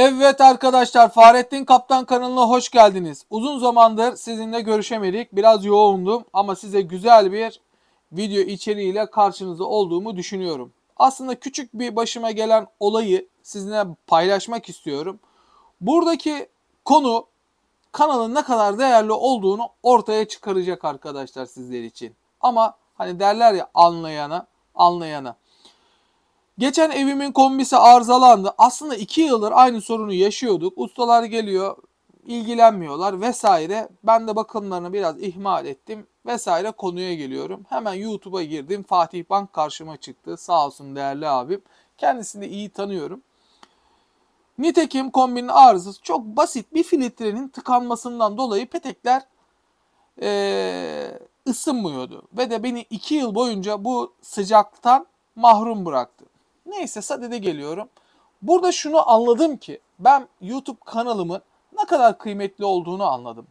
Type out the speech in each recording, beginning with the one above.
Evet arkadaşlar Fahrettin Kaptan kanalına hoş geldiniz. Uzun zamandır sizinle görüşemedik. Biraz yoğundum ama size güzel bir video içeriğiyle karşınızda olduğumu düşünüyorum. Aslında küçük bir başıma gelen olayı sizinle paylaşmak istiyorum. Buradaki konu kanalın ne kadar değerli olduğunu ortaya çıkaracak arkadaşlar sizler için. Ama hani derler ya anlayana anlayana. Geçen evimin kombisi arızalandı. Aslında 2 yıldır aynı sorunu yaşıyorduk. Ustalar geliyor, ilgilenmiyorlar vesaire. Ben de bakımlarını biraz ihmal ettim vesaire konuya geliyorum. Hemen YouTube'a girdim. Fatih Bank karşıma çıktı. Sağ olsun değerli abim. Kendisini de iyi tanıyorum. Nitekim kombinin arızası çok basit bir filtrenin tıkanmasından dolayı petekler ee, ısınmıyordu. Ve de beni 2 yıl boyunca bu sıcaktan mahrum bıraktı. Neyse sadede geliyorum. Burada şunu anladım ki ben YouTube kanalımın ne kadar kıymetli olduğunu anladım.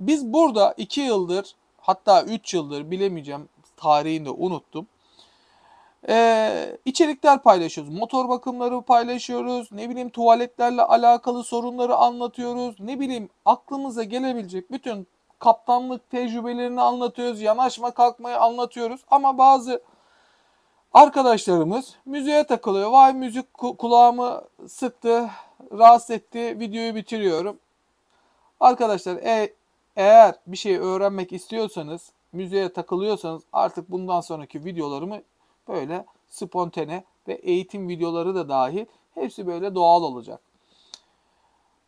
Biz burada 2 yıldır hatta 3 yıldır bilemeyeceğim tarihini de unuttum. Ee, içerikler paylaşıyoruz. Motor bakımları paylaşıyoruz. Ne bileyim tuvaletlerle alakalı sorunları anlatıyoruz. Ne bileyim aklımıza gelebilecek bütün kaptanlık tecrübelerini anlatıyoruz. Yanaşma kalkmayı anlatıyoruz. Ama bazı Arkadaşlarımız müziğe takılıyor. Vay müzik kulağımı sıktı, rahatsız etti. Videoyu bitiriyorum. Arkadaşlar e eğer bir şey öğrenmek istiyorsanız, müziğe takılıyorsanız artık bundan sonraki videolarımı böyle spontane ve eğitim videoları da dahil hepsi böyle doğal olacak.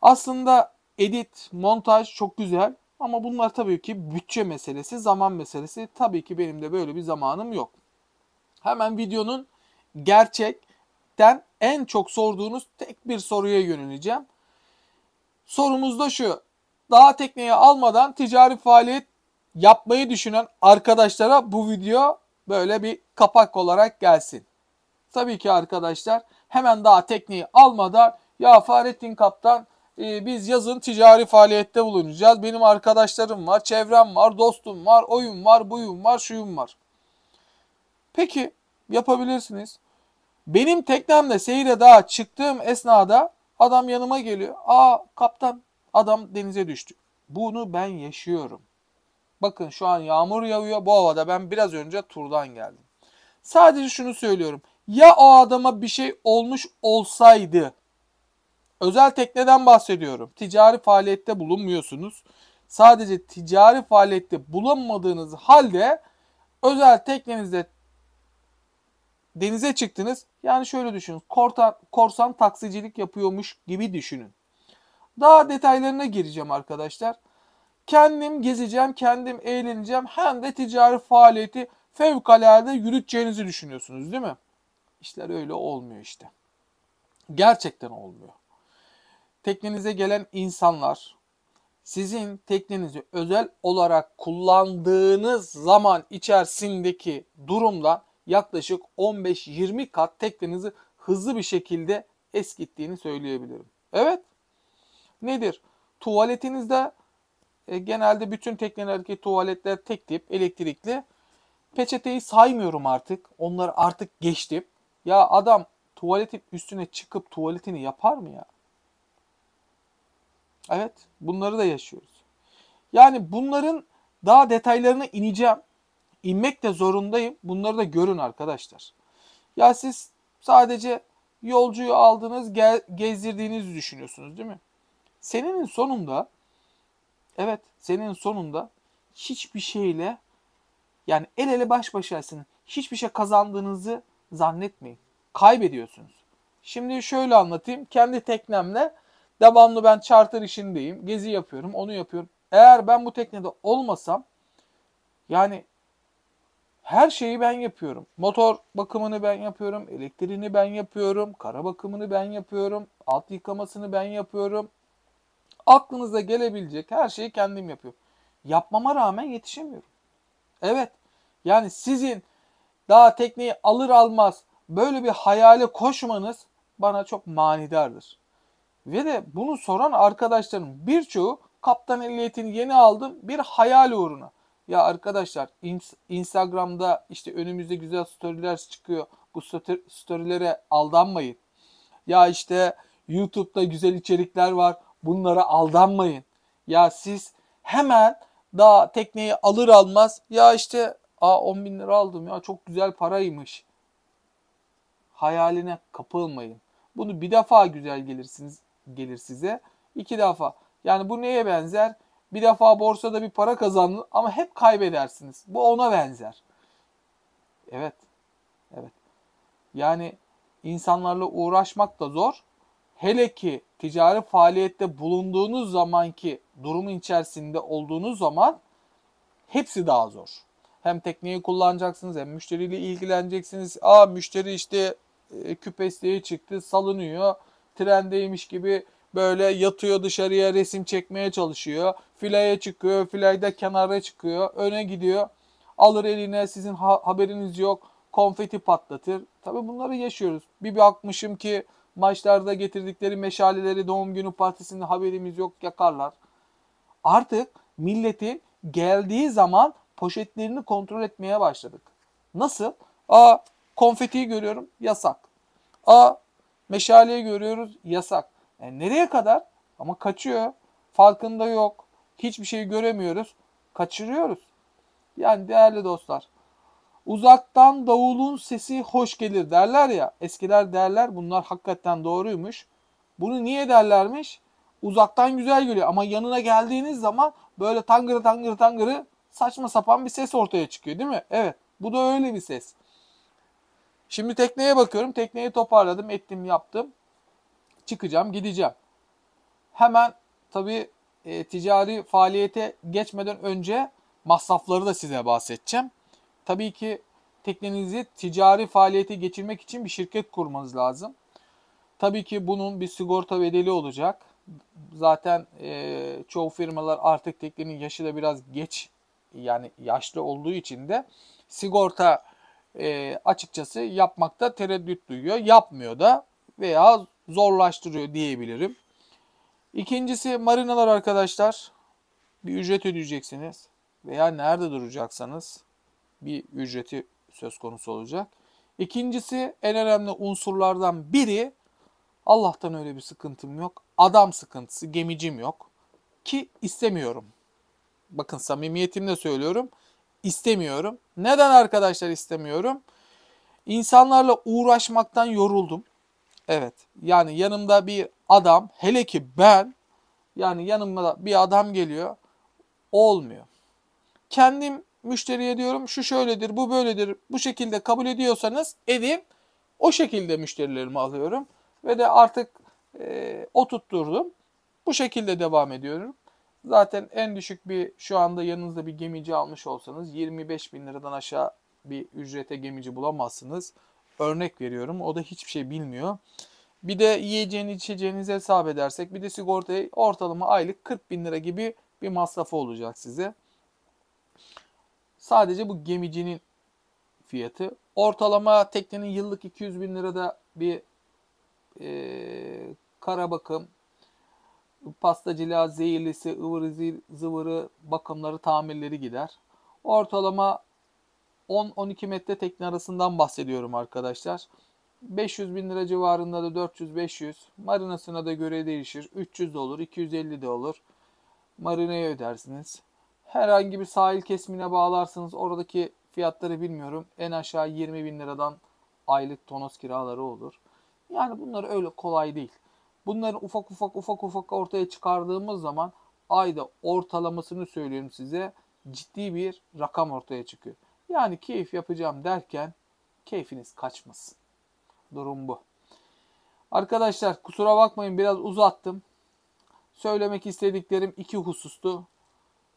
Aslında edit, montaj çok güzel ama bunlar tabii ki bütçe meselesi, zaman meselesi. Tabii ki benim de böyle bir zamanım yok. Hemen videonun gerçekten en çok sorduğunuz tek bir soruya yöneleceğim. Sorumuz da şu. Daha tekneyi almadan ticari faaliyet yapmayı düşünen arkadaşlara bu video böyle bir kapak olarak gelsin. Tabii ki arkadaşlar hemen daha tekneyi almadan ya Fahrettin Kaptan e, biz yazın ticari faaliyette bulunacağız. Benim arkadaşlarım var, çevrem var, dostum var, oyun var, buyum var, şuyum var. Peki yapabilirsiniz. Benim teknemle seyre dağa çıktığım esnada adam yanıma geliyor. Aa kaptan adam denize düştü. Bunu ben yaşıyorum. Bakın şu an yağmur yağıyor. Bu havada ben biraz önce turdan geldim. Sadece şunu söylüyorum. Ya o adama bir şey olmuş olsaydı özel tekneden bahsediyorum. Ticari faaliyette bulunmuyorsunuz. Sadece ticari faaliyette bulunmadığınız halde özel teknenizde denize çıktınız. Yani şöyle düşünün. Korsan, korsan taksicilik yapıyormuş gibi düşünün. Daha detaylarına gireceğim arkadaşlar. Kendim gezeceğim, kendim eğleneceğim. Hem de ticari faaliyeti fevkalade yürüteceğinizi düşünüyorsunuz değil mi? İşler öyle olmuyor işte. Gerçekten olmuyor. Teknenize gelen insanlar sizin teknenizi özel olarak kullandığınız zaman içerisindeki durumla yaklaşık 15-20 kat teknenizi hızlı bir şekilde eskittiğini söyleyebilirim. Evet. Nedir? Tuvaletinizde e, genelde bütün teknelerdeki tuvaletler tek tip, elektrikli. Peçeteyi saymıyorum artık. Onları artık geçtim. Ya adam tuvaletin üstüne çıkıp tuvaletini yapar mı ya? Evet, bunları da yaşıyoruz. Yani bunların daha detaylarına ineceğim inmek de zorundayım. Bunları da görün arkadaşlar. Ya siz sadece yolcuyu aldınız, ge gezdirdiğinizi düşünüyorsunuz değil mi? Senenin sonunda evet, senenin sonunda hiçbir şeyle yani el ele baş başarsın, Hiçbir şey kazandığınızı zannetmeyin. Kaybediyorsunuz. Şimdi şöyle anlatayım. Kendi teknemle devamlı ben charter işindeyim. Gezi yapıyorum, onu yapıyorum. Eğer ben bu teknede olmasam yani her şeyi ben yapıyorum. Motor bakımını ben yapıyorum, elektriğini ben yapıyorum, kara bakımını ben yapıyorum, alt yıkamasını ben yapıyorum. Aklınıza gelebilecek her şeyi kendim yapıyorum. Yapmama rağmen yetişemiyorum. Evet. Yani sizin daha tekneyi alır almaz böyle bir hayale koşmanız bana çok manidardır. Ve de bunu soran arkadaşların birçoğu kaptan ehliyetini yeni aldım bir hayal uğruna. Ya arkadaşlar Instagram'da işte önümüzde güzel storyler çıkıyor. Bu storylere aldanmayın. Ya işte YouTube'da güzel içerikler var. Bunlara aldanmayın. Ya siz hemen daha tekneyi alır almaz ya işte a 10 bin lira aldım ya çok güzel paraymış. Hayaline kapılmayın. Bunu bir defa güzel gelirsiniz gelir size. iki defa. Yani bu neye benzer? Bir defa borsada bir para kazandın ama hep kaybedersiniz. Bu ona benzer. Evet. Evet. Yani insanlarla uğraşmak da zor. Hele ki ticari faaliyette bulunduğunuz zamanki durumun içerisinde olduğunuz zaman hepsi daha zor. Hem tekneyi kullanacaksınız hem müşteriyle ilgileneceksiniz. Aa müşteri işte e, küpestiğe çıktı salınıyor. Trendeymiş gibi böyle yatıyor dışarıya resim çekmeye çalışıyor. Filaya çıkıyor, filayda kenara çıkıyor, öne gidiyor. Alır eline sizin ha- haberiniz yok konfeti patlatır. Tabii bunları yaşıyoruz. Bir bakmışım ki maçlarda getirdikleri meşaleleri doğum günü partisinde haberimiz yok yakarlar. Artık milleti geldiği zaman poşetlerini kontrol etmeye başladık. Nasıl? Aa konfeti görüyorum yasak. Aa meşaleyi görüyoruz yasak. Yani nereye kadar? Ama kaçıyor. Farkında yok. Hiçbir şey göremiyoruz. Kaçırıyoruz. Yani değerli dostlar. Uzaktan davulun sesi hoş gelir derler ya. Eskiler derler bunlar hakikaten doğruymuş. Bunu niye derlermiş? Uzaktan güzel geliyor ama yanına geldiğiniz zaman böyle tangırı tangırı tangırı saçma sapan bir ses ortaya çıkıyor değil mi? Evet bu da öyle bir ses. Şimdi tekneye bakıyorum. Tekneyi toparladım ettim yaptım çıkacağım, gideceğim. Hemen tabii e, ticari faaliyete geçmeden önce masrafları da size bahsedeceğim. Tabii ki teknenizi ticari faaliyete geçirmek için bir şirket kurmanız lazım. Tabii ki bunun bir sigorta bedeli olacak. Zaten e, çoğu firmalar artık teknenin yaşı da biraz geç yani yaşlı olduğu için de sigorta e, açıkçası yapmakta tereddüt duyuyor. Yapmıyor da veya zorlaştırıyor diyebilirim. İkincisi marinalar arkadaşlar. Bir ücret ödeyeceksiniz veya nerede duracaksanız bir ücreti söz konusu olacak. İkincisi en önemli unsurlardan biri Allah'tan öyle bir sıkıntım yok. Adam sıkıntısı, gemicim yok ki istemiyorum. Bakın samimiyetimle söylüyorum. İstemiyorum. Neden arkadaşlar istemiyorum? İnsanlarla uğraşmaktan yoruldum. Evet. Yani yanımda bir adam hele ki ben yani yanımda bir adam geliyor olmuyor. Kendim müşteriye diyorum şu şöyledir bu böyledir bu şekilde kabul ediyorsanız edin. O şekilde müşterilerimi alıyorum ve de artık e, oturtturdum. Bu şekilde devam ediyorum. Zaten en düşük bir şu anda yanınızda bir gemici almış olsanız 25 bin liradan aşağı bir ücrete gemici bulamazsınız. Örnek veriyorum. O da hiçbir şey bilmiyor. Bir de yiyeceğini içeceğinizi hesap edersek bir de sigortayı ortalama aylık 40 bin lira gibi bir masrafı olacak size. Sadece bu gemicinin fiyatı. Ortalama teknenin yıllık 200 bin lirada bir e, kara bakım, pastacılığa zehirlisi, ıvırı zıvırı bakımları, tamirleri gider. Ortalama 10-12 metre tekne arasından bahsediyorum arkadaşlar. 500 bin lira civarında da 400-500. Marinasına da göre değişir. 300 de olur, 250 de olur. Marinaya ödersiniz. Herhangi bir sahil kesimine bağlarsınız. Oradaki fiyatları bilmiyorum. En aşağı 20 bin liradan aylık tonos kiraları olur. Yani bunlar öyle kolay değil. Bunları ufak ufak ufak ufak ortaya çıkardığımız zaman ayda ortalamasını söylüyorum size ciddi bir rakam ortaya çıkıyor. Yani keyif yapacağım derken keyfiniz kaçmasın. Durum bu. Arkadaşlar kusura bakmayın biraz uzattım. Söylemek istediklerim iki husustu.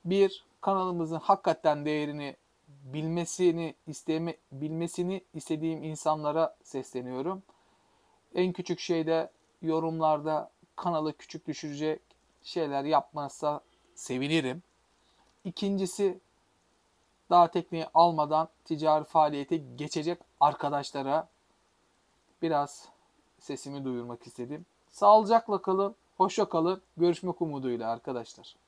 Bir, kanalımızın hakikaten değerini bilmesini isteme bilmesini istediğim insanlara sesleniyorum. En küçük şeyde yorumlarda kanalı küçük düşürecek şeyler yapmazsa sevinirim. İkincisi daha tekneyi almadan ticari faaliyete geçecek arkadaşlara biraz sesimi duyurmak istedim. Sağlıcakla kalın, hoşça kalın. Görüşmek umuduyla arkadaşlar.